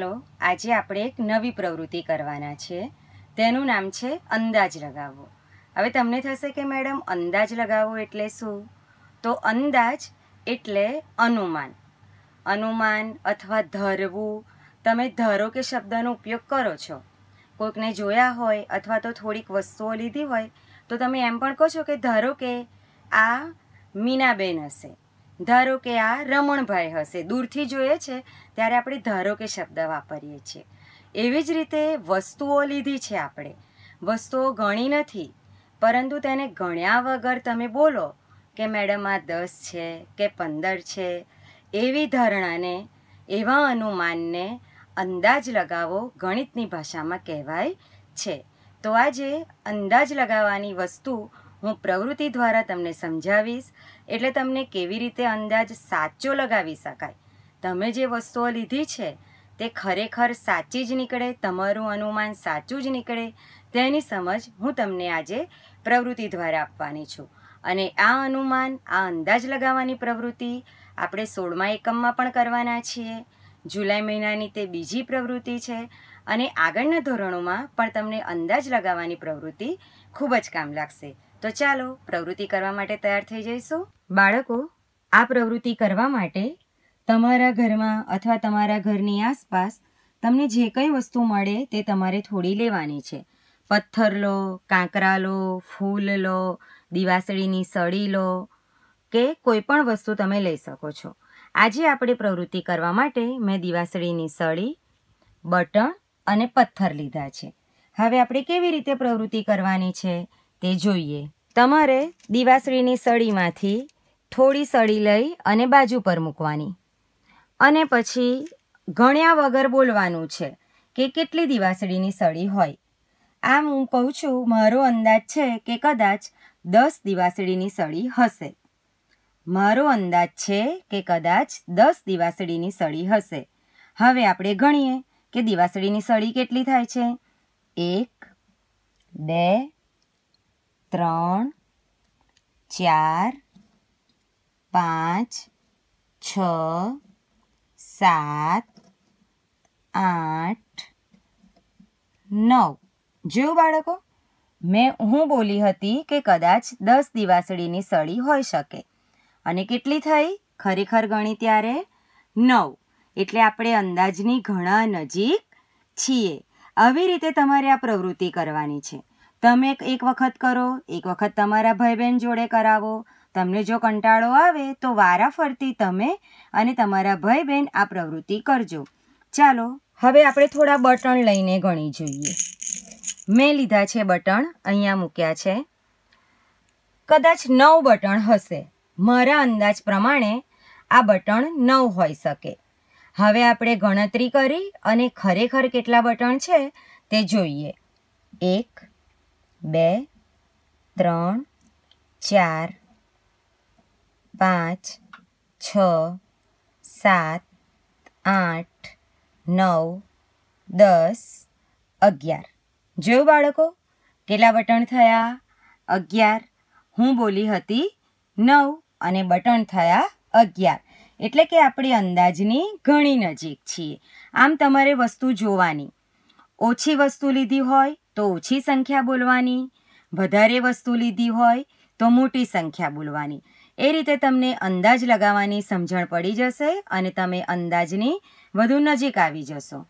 ચાલો આજે આપણે એક નવી પ્રવૃત્તિ કરવાના છે તેનું નામ છે અંદાજ લગાવવો હવે તમને થશે કે મેડમ અંદાજ લગાવવો એટલે શું તો અંદાજ એટલે અનુમાન અનુમાન અથવા ધરવું તમે ધરો કે શબ્દનો ઉપયોગ કરો છો કોઈકને જોયા હોય અથવા તો થોડીક વસ્તુઓ લીધી હોય તો તમે એમ પણ કહો છો કે ધારો કે આ મીનાબેન હશે ધારો કે આ રમણભાઈ હશે દૂરથી જોઈએ છે ત્યારે આપણે ધારો કે શબ્દ વાપરીએ છીએ એવી જ રીતે વસ્તુઓ લીધી છે આપણે વસ્તુઓ ગણી નથી પરંતુ તેને ગણ્યા વગર તમે બોલો કે મેડમ આ દસ છે કે પંદર છે એવી ધારણાને એવા અનુમાનને અંદાજ લગાવો ગણિતની ભાષામાં કહેવાય છે તો આજે અંદાજ લગાવવાની વસ્તુ હું પ્રવૃત્તિ દ્વારા તમને સમજાવીશ એટલે તમને કેવી રીતે અંદાજ સાચો લગાવી શકાય તમે જે વસ્તુઓ લીધી છે તે ખરેખર સાચી જ નીકળે તમારું અનુમાન સાચું જ નીકળે તેની સમજ હું તમને આજે પ્રવૃત્તિ દ્વારા આપવાની છું અને આ અનુમાન આ અંદાજ લગાવવાની પ્રવૃત્તિ આપણે સોળમા એકમમાં પણ કરવાના છીએ જુલાઈ મહિનાની તે બીજી પ્રવૃત્તિ છે અને આગળના ધોરણોમાં પણ તમને અંદાજ લગાવવાની પ્રવૃત્તિ ખૂબ જ કામ લાગશે તો ચાલો પ્રવૃત્તિ કરવા માટે તૈયાર થઈ જઈશું બાળકો આ પ્રવૃત્તિ કરવા માટે તમારા ઘરમાં અથવા તમારા ઘરની આસપાસ તમને જે કંઈ વસ્તુ મળે તે તમારે થોડી લેવાની છે પથ્થર લો કાંકરા લો ફૂલ લો દિવાસળીની સળી લો કે કોઈ પણ વસ્તુ તમે લઈ શકો છો આજે આપણે પ્રવૃત્તિ કરવા માટે મેં દિવાસળીની સળી બટણ અને પથ્થર લીધા છે હવે આપણે કેવી રીતે પ્રવૃત્તિ કરવાની છે તે જોઈએ તમારે દિવાસળીની સળીમાંથી થોડી સળી લઈ અને બાજુ પર મૂકવાની અને પછી ગણ્યા વગર બોલવાનું છે કે કેટલી દિવાસળીની સળી હોય આમ હું કહું છું મારો અંદાજ છે કે કદાચ દસ દિવાસળીની સળી હશે મારો અંદાજ છે કે કદાચ દસ દિવાસળીની સળી હશે હવે આપણે ગણીએ કે દિવાસળીની સળી કેટલી થાય છે એક બે ત્રણ ચાર પાંચ છ સાત આઠ નવ જોયું બાળકો મેં હું બોલી હતી કે કદાચ દસ દિવાસળીની સળી હોઈ શકે અને કેટલી થઈ ખરેખર ગણી ત્યારે નવ એટલે આપણે અંદાજની ઘણા નજીક છીએ આવી રીતે તમારે આ પ્રવૃત્તિ કરવાની છે તમે એક વખત કરો એક વખત તમારા ભાઈ બહેન જોડે કરાવો તમને જો કંટાળો આવે તો વારાફરતી તમે અને તમારા ભાઈ બહેન આ પ્રવૃત્તિ કરજો ચાલો હવે આપણે થોડા બટણ લઈને ગણી જોઈએ મેં લીધા છે બટણ અહીંયા મૂક્યા છે કદાચ નવ બટણ હશે મારા અંદાજ પ્રમાણે આ બટણ નવ હોઈ શકે હવે આપણે ગણતરી કરી અને ખરેખર કેટલા બટણ છે તે જોઈએ એક બે ત્રણ ચાર પાંચ છ સાત આઠ નવ દસ અગિયાર જોયું બાળકો કેટલા બટન થયા અગિયાર હું બોલી હતી નવ અને બટન થયા અગિયાર એટલે કે આપણી અંદાજની ઘણી નજીક છીએ આમ તમારે વસ્તુ જોવાની ઓછી વસ્તુ લીધી હોય તો ઓછી સંખ્યા બોલવાની વધારે વસ્તુ લીધી હોય તો મોટી સંખ્યા બોલવાની એ રીતે તમને અંદાજ લગાવવાની સમજણ પડી જશે અને તમે અંદાજની વધુ નજીક આવી જશો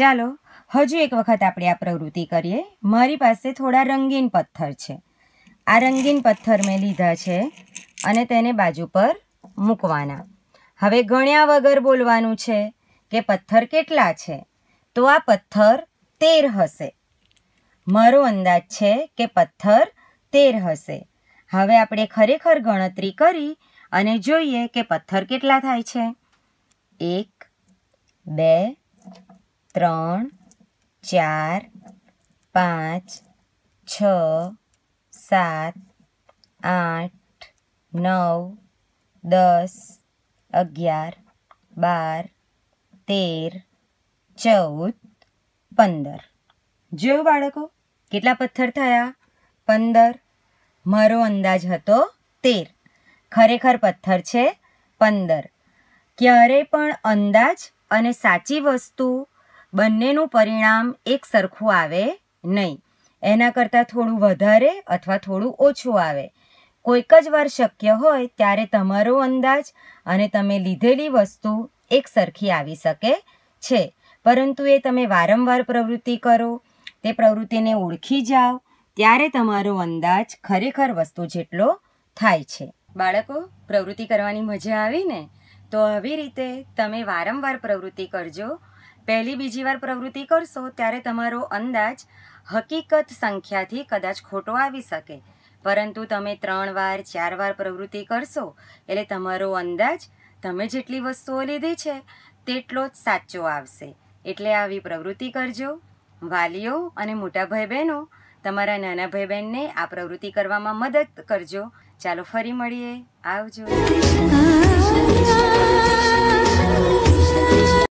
ચાલો હજુ એક વખત આપણે આ પ્રવૃત્તિ કરીએ મારી પાસે થોડા રંગીન પથ્થર છે આ રંગીન પથ્થર મેં લીધા છે અને તેને બાજુ પર મૂકવાના હવે ગણ્યા વગર બોલવાનું છે કે પથ્થર કેટલા છે તો આ પથ્થર તેર હશે મારો અંદાજ છે કે પથ્થર તેર હશે હવે આપણે ખરેખર ગણતરી કરી અને જોઈએ કે પથ્થર કેટલા થાય છે એક બે ત્રણ ચાર પાંચ છ સાત આઠ નવ દસ અગિયાર બાર તેર ચૌદ પંદર જોયું બાળકો કેટલા પથ્થર થયા પંદર મારો અંદાજ હતો તેર ખરેખર પથ્થર છે પંદર ક્યારે પણ અંદાજ અને સાચી વસ્તુ બંનેનું પરિણામ એક સરખું આવે નહીં એના કરતાં થોડું વધારે અથવા થોડું ઓછું આવે કોઈક જ વાર શક્ય હોય ત્યારે તમારો અંદાજ અને તમે લીધેલી વસ્તુ એક સરખી આવી શકે છે પરંતુ એ તમે વારંવાર પ્રવૃત્તિ કરો તે પ્રવૃત્તિને ઓળખી જાઓ ત્યારે તમારો અંદાજ ખરેખર વસ્તુ જેટલો થાય છે બાળકો પ્રવૃત્તિ કરવાની મજા આવી ને તો આવી રીતે તમે વારંવાર પ્રવૃત્તિ કરજો પહેલી બીજી વાર પ્રવૃત્તિ કરશો ત્યારે તમારો અંદાજ હકીકત સંખ્યાથી કદાચ ખોટો આવી શકે પરંતુ તમે ત્રણ વાર ચાર વાર પ્રવૃત્તિ કરશો એટલે તમારો અંદાજ તમે જેટલી વસ્તુઓ લીધી છે તેટલો જ સાચો આવશે એટલે આવી પ્રવૃત્તિ કરજો વાલીઓ અને મોટા ભાઈ બહેનો તમારા નાના ભાઈ બહેનને આ પ્રવૃત્તિ કરવામાં મદદ કરજો ચાલો ફરી મળીએ આવજો